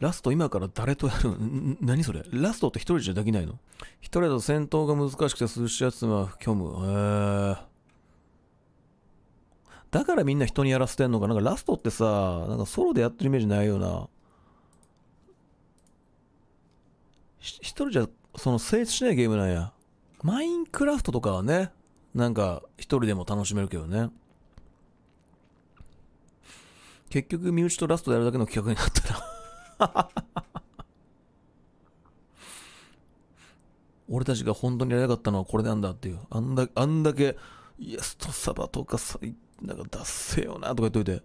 ラスト今から誰とやるの 何それラストって一人じゃできないの一人だと戦闘が難しくて涼しいやつは虚無。へえ。だからみんな人にやらせてんのか。なんかラストってさ、なんかソロでやってるイメージないよな。一人じゃ、その成立しないゲームなんや。マインクラフトとかはね、なんか一人でも楽しめるけどね。結局身内とラストでやるだけの企画になったな 俺たちが本当にやりたかったのはこれなんだっていう。あんだあんだけ、イエスとサバとかさ、なんか出せよなとか言っといて。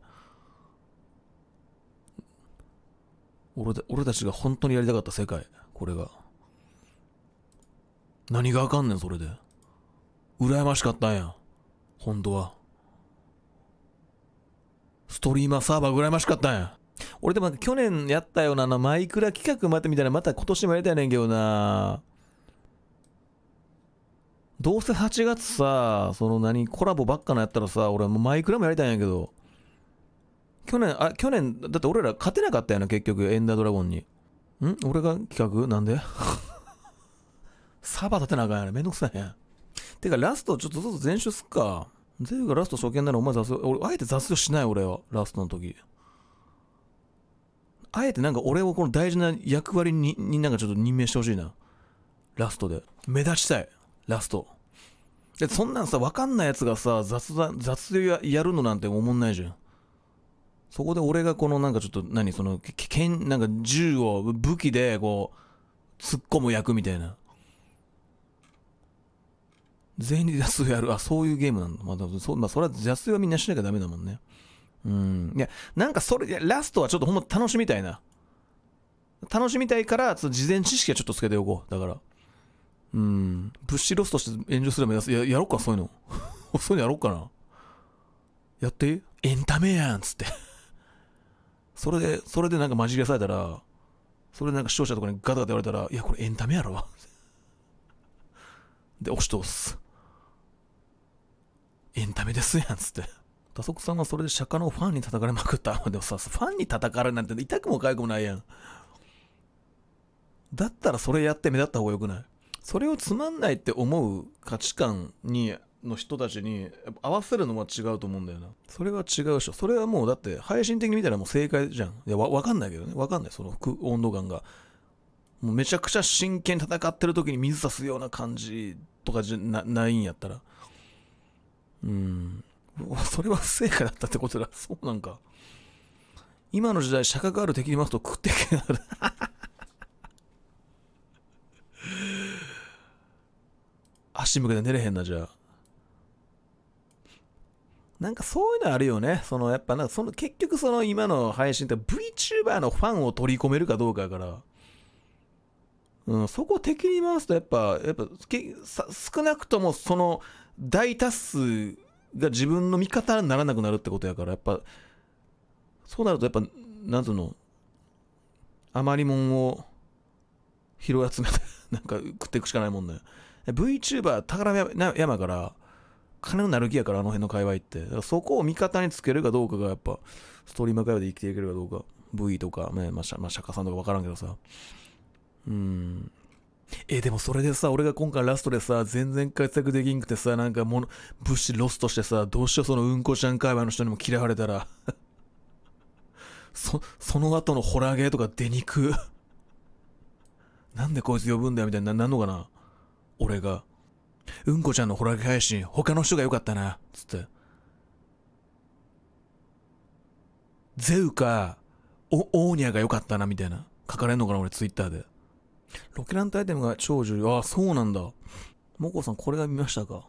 俺た俺たちが本当にやりたかった世界。これが。何があかんねん、それで。羨ましかったんや。本当は。ストリーマーサーバー羨ましかったんや。俺でも去年やったようなあのマイクラ企画またみたいな、また今年もやりたいねんけどな。どうせ8月さ、その何、コラボばっかのやったらさ、俺もうマイクラもやりたいんやけど。去年、あ、去年、だって俺ら勝てなかったよな、結局、エンダードラゴンに。ん俺が企画なんで サーバー立てなあかんやねめんどくさいやん。てか、ラストちょっとずつ全集すっか。ゼ部がラスト初見ならお前雑用、俺、あえて雑用しない俺は、ラストの時。あえてなんか俺をこの大事な役割にになんかちょっと任命してほしいな。ラストで。目立ちたい。ラスト。でそんなんさ、わかんないやつがさ、雑談、雑でややるのなんて思んないじゃん。そこで俺がこのなんかちょっと何、その、危険、なんか銃を武器でこう、突っ込む役みたいな。全員で雑用やる。あ、そういうゲームなんだ。まあ、そまあ、それは雑用はみんなしなきゃダメだもんね。うん。いや、なんかそれ、ラストはちょっとほんま楽しみたいな。楽しみたいから、事前知識はちょっとつけておこう。だから。うん。物資ロスとして炎上すればやややろうか、そういうの。そういうのやろうかな。やって。エンタメやんつってそれで、それでなんか間違えされたら、それでなんか視聴者とかにガタガタ言われたら、いや、これエンタメやろ。で、押し通す。エンタメですやんつって打足さんはそれで釈迦のファンに叩かれまくった。でもさ、ファンに叩かれなんて痛くも痒くもないやん。だったらそれやって目立った方がよくないそれをつまんないって思う価値観にの人たちに合わせるのは違うと思うんだよな。それは違うでしょ。それはもうだって配信的に見たらもう正解じゃん。いや、わ、わかんないけどね。わかんない。その温度感が。もうめちゃくちゃ真剣に戦ってる時に水差すような感じとかじゃないんやったら。うん。それは不正解だったってことだ。そうなんか。今の時代、社格がある敵に回すと食っていけなる。足向けて寝れへんな、じゃあ。なんかそういうのあるよね。そのやっぱな、その結局その今の配信って VTuber のファンを取り込めるかどうかやから。うん、そこ敵に回すとやっぱ、やっぱ、少なくともその大多数が自分の味方にならなくなるってことやから、やっぱ、そうなるとやっぱ、なんつうの、余りもんを拾い集めて、なんか食っていくしかないもんね。VTuber、宝山から、金のなる木やから、あの辺の界隈って。だからそこを味方につけるかどうかが、やっぱ、ストリーマー界隈で生きていけるかどうか。V とか、ね、まあ、釈迦さんとか分からんけどさ。うん。えでもそれでさ、俺が今回ラストでさ、全然活躍できんくてさ、なんか物、物資ロストしてさ、どうしようそのうんこちゃん界隈の人にも嫌われたら。そ、その後のホラーゲーとか出にく。なんでこいつ呼ぶんだよみたいになんのかな俺が。うんこちゃんのホラーゲー配信、他の人が良かったな、つって。ゼウか、オ、オーニャが良かったな、みたいな。書かれんのかな俺ツイッターで。ロケラントアイテムが超重要。あ、そうなんだ。モコさん、これが見ましたか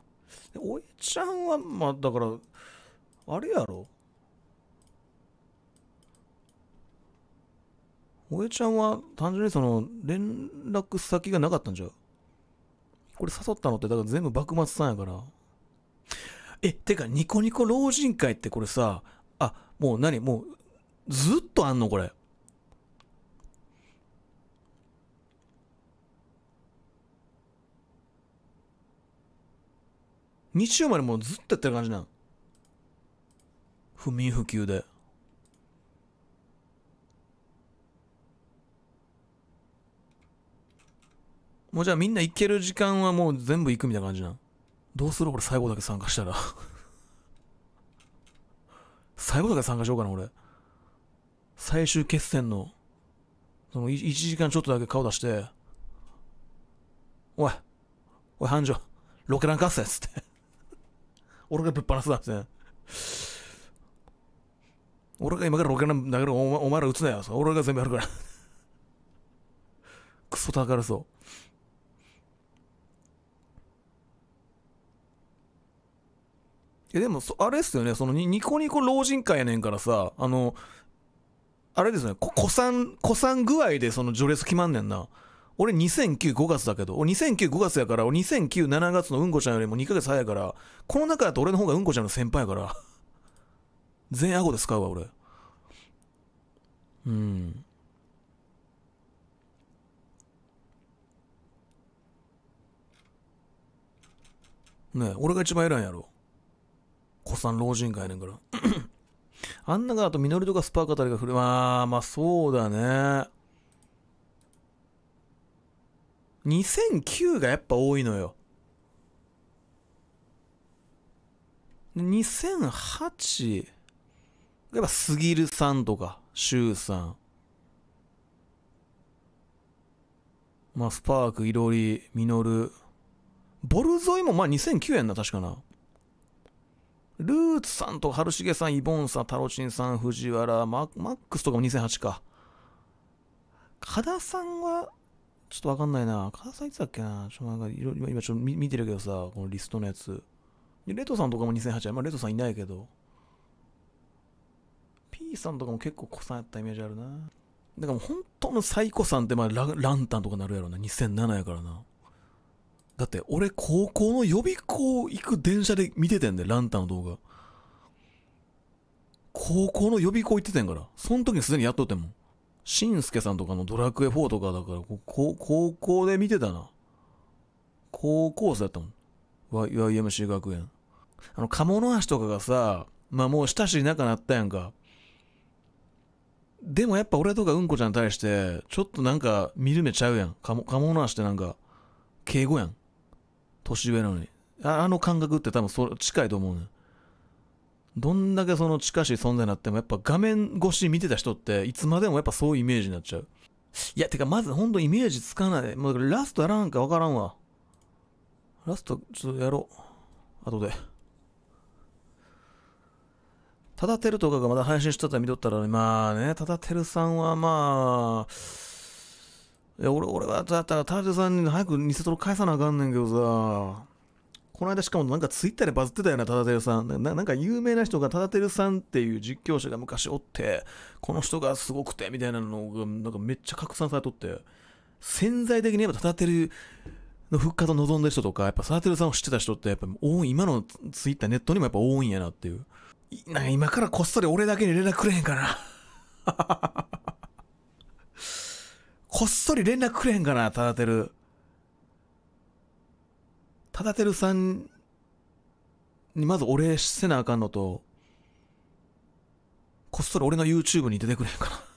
おいちゃんは、まあ、だから、あれやろおえちゃんは単純にその連絡先がなかったんじゃこれ誘ったのってだから全部幕末さんやからえてかニコニコ老人会ってこれさあもう何もうずっとあんのこれ日曜までもうずっとやってる感じなん不眠不休でもうじゃあみんな行ける時間はもう全部行くみたいな感じなんどうする俺最後だけ参加したら 最後だけ参加しようかな俺最終決戦のその1時間ちょっとだけ顔出しておいおい繁盛ロケラン合戦っつって俺がぶっ放すだって。俺が今からロケなんだけど、お前お前ら撃つなよ。俺が全部やるから クソ高らそう。え、でも、あれっすよね、そのニコニコ老人会やねんからさ、あの、あれですね、子さん、子さん具合でその序列決まんねんな。俺20095月だけど、20095月やから、20097月のうんこちゃんよりも2ヶ月早いから、この中だと俺の方がうんこちゃんの先輩やから、全アゴで使うわ、俺。うん。ねえ、俺が一番偉いんやろ。子さん老人会やねんから。あんながあと、ミノルとかスパーたりが振る。まあ、まあ、そうだね。2009がやっぱ多いのよ。2008、やっぱすぎるさんとか、しゅうさん。まあ、スパーク、いろり、みのる。ボルゾイもまあ2009円な、確かな。ルーツさんと春重さん、イボンさん、タロチンさん、藤原、ママックスとかも2008か。加田さんはちょっとわかんないな。母さんいつだっけなちょなんかいろ今、今ちょっと見てるけどさ、このリストのやつ。レトさんとかも2008年。まあ、レトさんいないけど。P さんとかも結構子さんやったイメージあるな。だからもう本当のサイコさんってまあラランタンとかなるやろな。2007やからな。だって俺高校の予備校行く電車で見ててんだよ、ランタンの動画。高校の予備校行っててんから。その時にすでにやっとってんもん。しんすけさんとかのドラクエ4とかだから、こ高校で見てたな。高校生だったもん。YMC 学園。あの、鴨の足とかがさ、まあもう親しい仲なったやんか。でもやっぱ俺とかうんこちゃんに対して、ちょっとなんか見る目ちゃうやん。鴨の足ってなんか、敬語やん。年上なのに。ああの感覚って多分そ近いと思うねん。どんだけその近しい存在になっても、やっぱ画面越し見てた人って、いつまでもやっぱそういうイメージになっちゃう。いや、てかまずほんとイメージつかない。もうラストやらんかわからんわ。ラスト、ちょっとやろう。後で。ただてるとかがまだ配信しとったら見とったら、まあね、ただてるさんはまあ、いや、俺、俺は、だったら、ただてるさんに早く偽トロ返さなあかんねんけどさ。この間しかもなんかツイッターでバズってたよなタダテルさんな。なんか有名な人がタダテルさんっていう実況者が昔おって、この人がすごくてみたいなのがなんかめっちゃ拡散されとって、潜在的にやっぱタダテルの復活を望んでる人とか、やっぱタダテルさんを知ってた人ってやっぱ多い、今のツイッターネットにもやっぱ多いんやなっていう。なんか今からこっそり俺だけに連絡くれへんかな。こっそり連絡くれへんかな、タダテル。てるさんにまずお礼せなあかんのと、こっそり俺の YouTube に出てくれへんかな。